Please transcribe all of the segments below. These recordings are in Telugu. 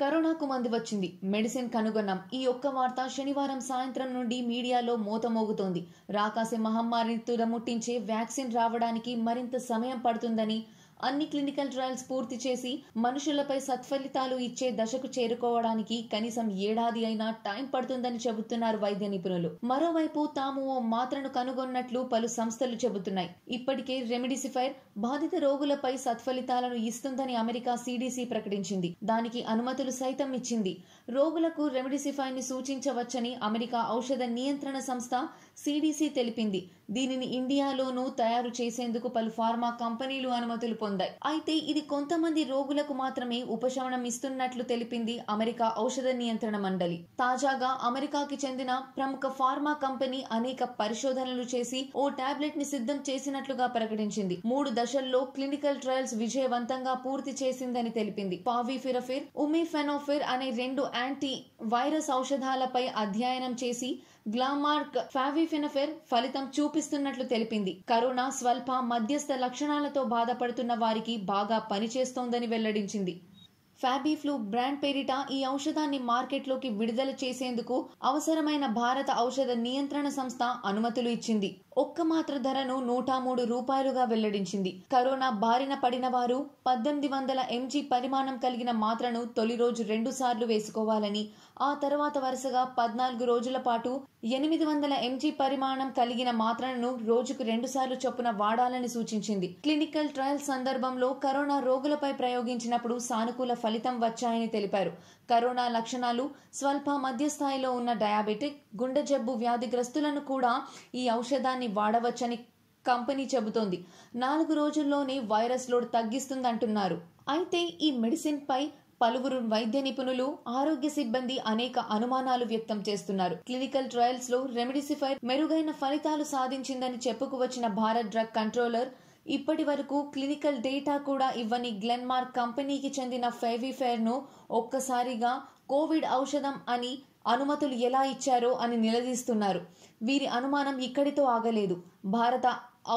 కరోనాకు మంది వచ్చింది మెడిసిన్ కనుగొన్నాం ఈ ఒక్క వార్త శనివారం సాయంత్రం నుండి మీడియాలో మోతమోగుతోంది రాకాసే మహమ్మారిని తుదముట్టించే వ్యాక్సిన్ రావడానికి మరింత సమయం పడుతుందని అన్ని క్లినికల్ ట్రయల్స్ పూర్తి చేసి మనుషులపై సత్ఫలితాలు ఇచ్చే దశకు చేరుకోవడానికి కనీసం ఏడాది అయినా టైం పడుతుందని చెబుతున్నారు వైద్య నిపుణులు మరోవైపు తాము ఓ మాత్రను కనుగొన్నట్లు పలు సంస్థలు చెబుతున్నాయి ఇప్పటికే రెమిడిసిఫైర్ బాధిత రోగులపై సత్ఫలితాలను ఇస్తుందని అమెరికా సిడిసి ప్రకటించింది దానికి అనుమతులు సైతం ఇచ్చింది రోగులకు రెమిడిసిఫైర్ ని సూచించవచ్చని అమెరికా ఔషధ నియంత్రణ సంస్థ సిడిసి తెలిపింది దీనిని ఇండియాలోనూ తయారు చేసేందుకు పలు ఫార్మా కంపెనీలు అనుమతులు పేర్కొంది అయితే ఇది కొంతమంది రోగులకు మాత్రమే ఉపశమనం ఇస్తున్నట్లు తెలిపింది అమెరికా ఔషధ నియంత్రణ మండలి తాజాగా అమెరికాకి చెందిన ప్రముఖ ఫార్మా కంపెనీ అనేక పరిశోధనలు చేసి ఓ టాబ్లెట్ ని సిద్ధం చేసినట్లుగా ప్రకటించింది మూడు దశల్లో క్లినికల్ ట్రయల్స్ విజయవంతంగా పూర్తి చేసిందని తెలిపింది పావిఫిరఫిర్ ఉమిఫెనోఫిర్ అనే రెండు యాంటీ వైరస్ ఔషధాలపై అధ్యయనం చేసి గ్లామార్క్ ఫావిఫినఫెర్ ఫలితం చూపిస్తున్నట్లు తెలిపింది కరోనా స్వల్ప మధ్యస్థ లక్షణాలతో బాధపడుతున్న వారికి బాగా పనిచేస్తోందని వెల్లడించింది ఫ్యాబీఫ్లూ బ్రాండ్ పేరిట ఈ ఔషధాన్ని మార్కెట్లోకి విడుదల చేసేందుకు అవసరమైన భారత ఔషధ నియంత్రణ సంస్థ అనుమతులు ఇచ్చింది ఒక్క మాత్ర ధరను నూట మూడు రూపాయలుగా వెల్లడించింది కరోనా బారిన పడిన వారు పద్దెనిమిది వందల ఎంజీ పరిమాణం కలిగిన మాత్రను తొలి రోజు రెండు సార్లు వేసుకోవాలని ఆ తర్వాత వరుసగా పద్నాలుగు రోజుల పాటు ఎనిమిది వందల ఎంజీ పరిమాణం కలిగిన మాత్రను రోజుకు రెండు సార్లు చొప్పున వాడాలని సూచించింది క్లినికల్ ట్రయల్ సందర్భంలో కరోనా రోగులపై ప్రయోగించినప్పుడు సానుకూల ఫలితం వచ్చాయని తెలిపారు కరోనా లక్షణాలు స్వల్ప మధ్యస్థాయిలో ఉన్న డయాబెటిక్ గుండె జబ్బు వ్యాధిగ్రస్తులను కూడా ఈ ఔషధాన్ని మందులని వాడవచ్చని కంపెనీ చెబుతోంది నాలుగు రోజుల్లోనే వైరస్ లోడ్ తగ్గిస్తుందంటున్నారు అయితే ఈ మెడిసిన్ పై పలువురు వైద్య నిపుణులు ఆరోగ్య సిబ్బంది అనేక అనుమానాలు వ్యక్తం చేస్తున్నారు క్లినికల్ ట్రయల్స్ లో రెమిడిసిఫైర్ మెరుగైన ఫలితాలు సాధించిందని చెప్పుకువచ్చిన భారత్ డ్రగ్ కంట్రోలర్ ఇప్పటి వరకు క్లినికల్ డేటా కూడా ఇవ్వని గ్లెన్మార్క్ కంపెనీకి చెందిన ఫెవిఫైర్ ను ఒక్కసారిగా కోవిడ్ ఔషధం అని అనుమతులు ఎలా ఇచ్చారో అని నిలదీస్తున్నారు వీరి అనుమానం ఇక్కడితో ఆగలేదు భారత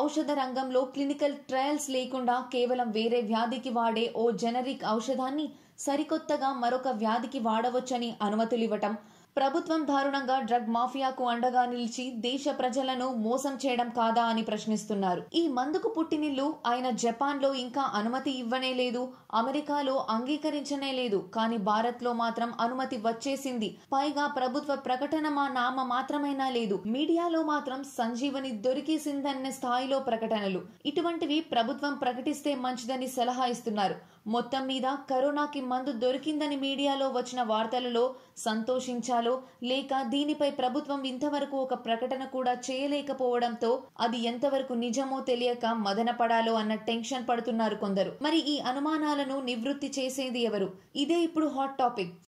ఔషధ రంగంలో క్లినికల్ ట్రయల్స్ లేకుండా కేవలం వేరే వ్యాధికి వాడే ఓ జెనరిక్ ఔషధాన్ని సరికొత్తగా మరొక వ్యాధికి వాడవచ్చని అనుమతులు ఇవ్వటం ప్రభుత్వం దారుణంగా డ్రగ్ మాఫియాకు అండగా నిలిచి దేశ ప్రజలను మోసం చేయడం కాదా అని ప్రశ్నిస్తున్నారు ఈ మందుకు పుట్టినిల్లు ఆయన జపాన్ లో ఇంకా అనుమతి ఇవ్వనే లేదు అమెరికాలో అంగీకరించనే లేదు కానీ భారత్ లో మాత్రం అనుమతి వచ్చేసింది పైగా ప్రభుత్వ ప్రకటన మా నామ మాత్రమైనా లేదు మీడియాలో మాత్రం సంజీవని దొరికేసిందన్న స్థాయిలో ప్రకటనలు ఇటువంటివి ప్రభుత్వం ప్రకటిస్తే మంచిదని సలహా ఇస్తున్నారు మొత్తం మీద కరోనాకి మందు దొరికిందని మీడియాలో వచ్చిన వార్తలలో సంతోషించాలో లేక దీనిపై ప్రభుత్వం ఇంతవరకు ఒక ప్రకటన కూడా చేయలేకపోవడంతో అది ఎంతవరకు నిజమో తెలియక మదనపడాలో అన్న టెన్షన్ పడుతున్నారు కొందరు మరి ఈ అనుమానాలను నివృత్తి చేసేది ఎవరు ఇదే ఇప్పుడు హాట్ టాపిక్